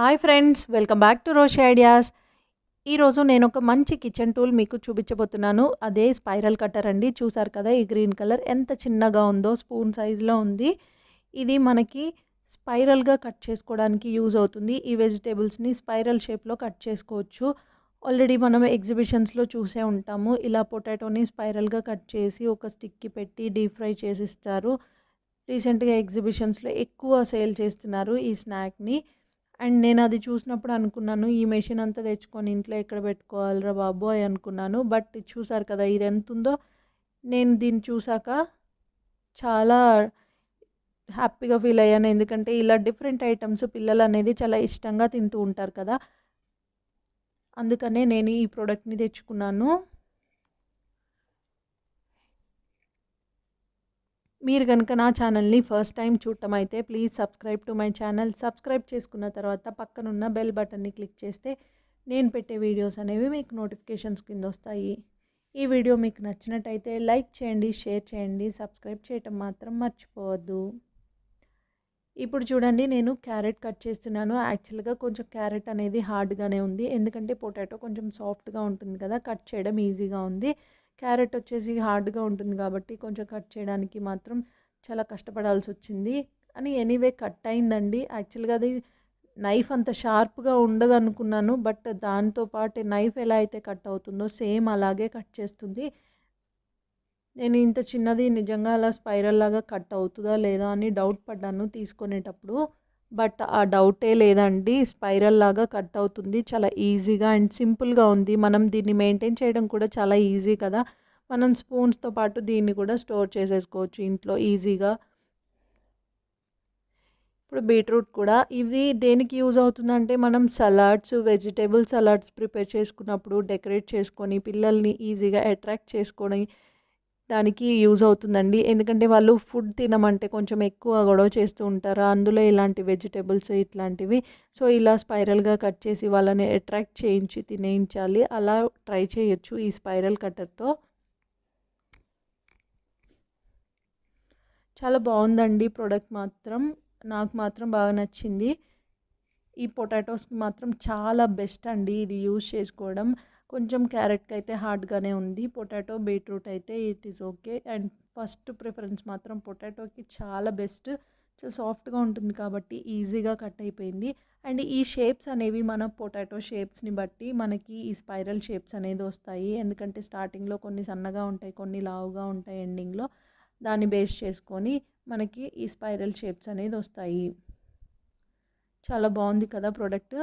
hi friends welcome back to Roshi ideas ఈరోజు నేను ఒక మంచి కిచెన్ టూల్ మీకు చూపించబోతున్నాను అదే స్పైరల్ కట్టర్ అండి చూసారు కదా ఈ గ్రీన్ కలర్ ఎంత చిన్నగా ఉందో స్పూన్ సైజులో ఉంది ఇది మనకి స్పైరల్గా కట్ చేసుకోవడానికి యూజ్ అవుతుంది ఈ వెజిటేబుల్స్ని స్పైరల్ షేప్లో కట్ చేసుకోవచ్చు ఆల్రెడీ మనం ఎగ్జిబిషన్స్లో చూసే ఉంటాము ఇలా పొటాటోని స్పైరల్గా కట్ చేసి ఒక స్టిక్కి పెట్టి డీప్ ఫ్రై చేసిస్తారు రీసెంట్గా ఎగ్జిబిషన్స్లో ఎక్కువ సేల్ చేస్తున్నారు ఈ స్నాక్ని అండ్ నేను అది చూసినప్పుడు అనుకున్నాను ఈ మెషిన్ అంతా తెచ్చుకొని ఇంట్లో ఎక్కడ పెట్టుకోవాలిరా బాబు అని అనుకున్నాను బట్ చూసారు కదా ఇది ఎంత ఉందో నేను దీన్ని చూసాక చాలా హ్యాపీగా ఫీల్ అయ్యాను ఎందుకంటే ఇలా డిఫరెంట్ ఐటమ్స్ పిల్లలు అనేది చాలా ఇష్టంగా తింటూ ఉంటారు కదా అందుకనే నేను ఈ ప్రోడక్ట్ని తెచ్చుకున్నాను మీరు కనుక నా ఛానల్ని ఫస్ట్ టైం చూడటం అయితే please subscribe to my channel subscribe చేసుకున్న తర్వాత పక్కనున్న బెల్ బటన్ని క్లిక్ చేస్తే నేను పెట్టే వీడియోస్ అనేవి మీకు నోటిఫికేషన్స్ కింద వస్తాయి ఈ వీడియో మీకు నచ్చినట్టయితే లైక్ చేయండి షేర్ చేయండి సబ్స్క్రైబ్ చేయటం మాత్రం మర్చిపోవద్దు ఇప్పుడు చూడండి నేను క్యారెట్ కట్ చేస్తున్నాను యాక్చువల్గా కొంచెం క్యారెట్ అనేది హార్డ్గానే ఉంది ఎందుకంటే పొటాటో కొంచెం సాఫ్ట్గా ఉంటుంది కదా కట్ చేయడం ఈజీగా ఉంది క్యారెట్ వచ్చేసి హార్డ్గా ఉంటుంది కాబట్టి కొంచెం కట్ చేయడానికి మాత్రం చాలా కష్టపడాల్సి వచ్చింది అని ఎనీవే కట్ అయిందండి యాక్చువల్గా అది నైఫ్ అంత షార్ప్గా ఉండదు అనుకున్నాను బట్ దాంతో పాటు నైఫ్ ఎలా అయితే కట్ అవుతుందో సేమ్ అలాగే కట్ చేస్తుంది నేను ఇంత చిన్నది నిజంగా అలా స్పైరల్ లాగా కట్ అవుతుందా లేదా అని డౌట్ పడ్డాను తీసుకునేటప్పుడు బట్ ఆ డౌటే లేదండి స్పైరల్ లాగా కట్ అవుతుంది చాలా ఈజీగా అండ్ సింపుల్గా ఉంది మనం దీన్ని మెయింటైన్ చేయడం కూడా చాలా ఈజీ కదా మనం స్పూన్స్తో పాటు దీన్ని కూడా స్టోర్ చేసేసుకోవచ్చు ఇంట్లో ఈజీగా ఇప్పుడు బీట్రూట్ కూడా ఇవి దేనికి యూజ్ అవుతుందంటే మనం సలాడ్స్ వెజిటేబుల్ సలాడ్స్ ప్రిపేర్ చేసుకున్నప్పుడు డెకరేట్ చేసుకొని పిల్లల్ని ఈజీగా అట్రాక్ట్ చేసుకొని దానికి యూజ్ అవుతుందండి ఎందుకంటే వాళ్ళు ఫుడ్ తినమంటే కొంచెం ఎక్కువ గొడవ చేస్తూ ఉంటారు అందులో ఇలాంటి వెజిటేబుల్స్ ఇట్లాంటివి సో ఇలా స్పైరల్గా కట్ చేసి వాళ్ళని అట్రాక్ట్ చేయించి తినేయించాలి అలా ట్రై చేయొచ్చు ఈ స్పైరల్ కట్టర్తో చాలా బాగుందండి ప్రోడక్ట్ మాత్రం నాకు మాత్రం బాగా నచ్చింది ఈ పొటాటోస్కి మాత్రం చాలా బెస్ట్ అండి ఇది యూజ్ చేసుకోవడం కొంచెం క్యారెట్కి అయితే హార్డ్గానే ఉంది పొటాటో బీట్రూట్ అయితే it is okay and first preference మాత్రం పొటాటోకి చాలా బెస్ట్ చాలా సాఫ్ట్గా ఉంటుంది కాబట్టి ఈజీగా కట్ అయిపోయింది అండ్ ఈ షేప్స్ అనేవి మన పొటాటో షేప్స్ని బట్టి మనకి ఈ స్పైరల్ షేప్స్ అనేది వస్తాయి ఎందుకంటే స్టార్టింగ్లో కొన్ని సన్నగా ఉంటాయి కొన్ని లావుగా ఉంటాయి ఎండింగ్లో దాన్ని బేస్ చేసుకొని మనకి ఈ స్పైరల్ షేప్స్ అనేది వస్తాయి చాలా బాగుంది కదా ప్రోడక్ట్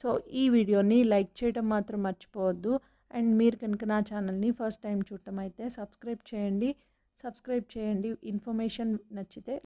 సో ఈ వీడియోని లైక్ చేయడం మాత్రం మర్చిపోవద్దు అండ్ మీరు కనుక నా ఛానల్ని ఫస్ట్ టైం చూడటం అయితే సబ్స్క్రైబ్ చేయండి సబ్స్క్రైబ్ చేయండి ఇన్ఫర్మేషన్ నచ్చితే